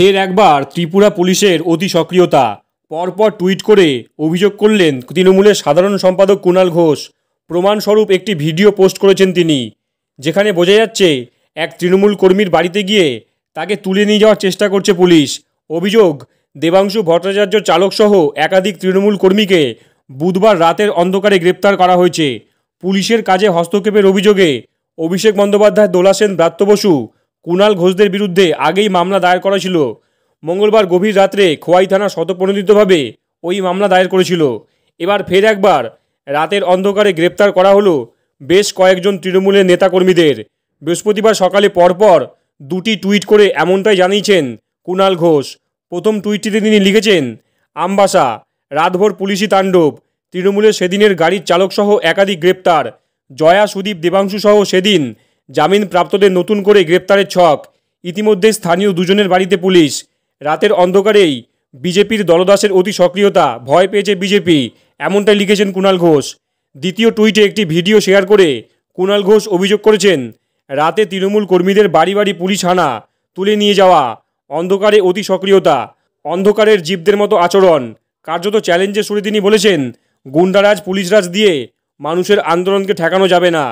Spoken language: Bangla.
ফের একবার ত্রিপুরা পুলিশের অতি সক্রিয়তা পরপর টুইট করে অভিযোগ করলেন তৃণমূলের সাধারণ সম্পাদক কুণাল ঘোষ প্রমাণস্বরূপ একটি ভিডিও পোস্ট করেছেন তিনি যেখানে বোঝা যাচ্ছে এক তৃণমূল কর্মীর বাড়িতে গিয়ে তাকে তুলে নিয়ে যাওয়ার চেষ্টা করছে পুলিশ অভিযোগ দেবাংশু ভট্টাচার্য চালকসহ একাধিক তৃণমূল কর্মীকে বুধবার রাতের অন্ধকারে গ্রেপ্তার করা হয়েছে পুলিশের কাজে হস্তক্ষেপের অভিযোগে অভিষেক বন্দ্যোপাধ্যায় দোলা সেন ব্রাত্য বসু কুণাল ঘোষদের বিরুদ্ধে আগেই মামলা দায়ের করা ছিল মঙ্গলবার গভীর রাত্রে খোয়াই থানা শতপ্রণোদিতভাবে ওই মামলা দায়ের করেছিল এবার ফের একবার রাতের অন্ধকারে গ্রেপ্তার করা হলো বেশ কয়েকজন তৃণমূলের নেতাকর্মীদের বৃহস্পতিবার সকালে পরপর দুটি টুইট করে এমনটাই জানিয়েছেন কুণাল ঘোষ প্রথম টুইটটিতে তিনি লিখেছেন আমবাসা রাতভর পুলিশি তাণ্ডব তৃণমূলের সেদিনের গাড়ির চালকসহ একাধিক গ্রেপ্তার জয়া সুদীপ দেবাংশু সহ সেদিন জামিন প্রাপ্তদের নতুন করে গ্রেপ্তারের ছক ইতিমধ্যে স্থানীয় দুজনের বাড়িতে পুলিশ রাতের অন্ধকারেই বিজেপির দলদাসের অতি সক্রিয়তা ভয় পেয়েছে বিজেপি এমনটাই লিখেছেন কুণাল ঘোষ দ্বিতীয় টুইটে একটি ভিডিও শেয়ার করে কুণাল ঘোষ অভিযোগ করেছেন রাতে তৃণমূল কর্মীদের বাড়ি বাড়ি পুলিশ হানা তুলে নিয়ে যাওয়া অন্ধকারে অতি সক্রিয়তা অন্ধকারের জীবদের মতো আচরণ কার্যত চ্যালেঞ্জে সুরে তিনি বলেছেন গুন্ডারাজ পুলিশরাজ দিয়ে মানুষের আন্দোলনকে ঠেকানো যাবে না